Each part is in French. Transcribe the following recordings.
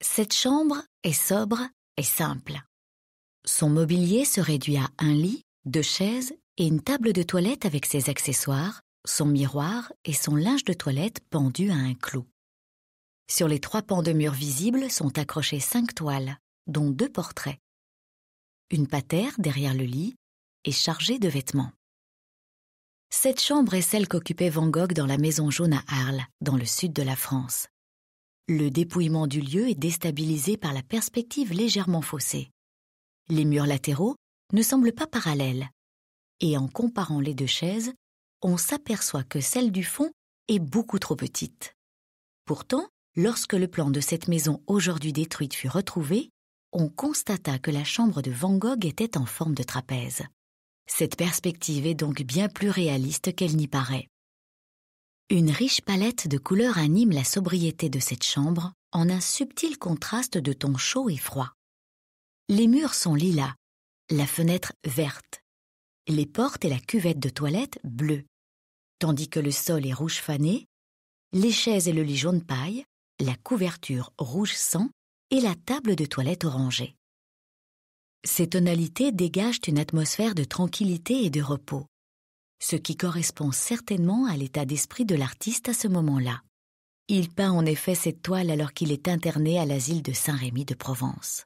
Cette chambre est sobre et simple. Son mobilier se réduit à un lit, deux chaises et une table de toilette avec ses accessoires, son miroir et son linge de toilette pendu à un clou. Sur les trois pans de mur visibles sont accrochées cinq toiles, dont deux portraits. Une patère derrière le lit est chargée de vêtements. Cette chambre est celle qu'occupait Van Gogh dans la Maison jaune à Arles, dans le sud de la France. Le dépouillement du lieu est déstabilisé par la perspective légèrement faussée. Les murs latéraux ne semblent pas parallèles. Et en comparant les deux chaises, on s'aperçoit que celle du fond est beaucoup trop petite. Pourtant, lorsque le plan de cette maison aujourd'hui détruite fut retrouvé, on constata que la chambre de Van Gogh était en forme de trapèze. Cette perspective est donc bien plus réaliste qu'elle n'y paraît. Une riche palette de couleurs anime la sobriété de cette chambre en un subtil contraste de tons chaud et froid. Les murs sont lilas, la fenêtre verte, les portes et la cuvette de toilette bleues, tandis que le sol est rouge fané, les chaises et le lit jaune paille, la couverture rouge sang et la table de toilette orangée. Ces tonalités dégagent une atmosphère de tranquillité et de repos ce qui correspond certainement à l'état d'esprit de l'artiste à ce moment-là. Il peint en effet cette toile alors qu'il est interné à l'asile de Saint-Rémy de Provence.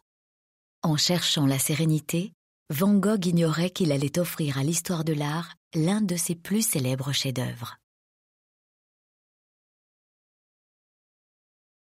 En cherchant la sérénité, Van Gogh ignorait qu'il allait offrir à l'histoire de l'art l'un de ses plus célèbres chefs-d'œuvre.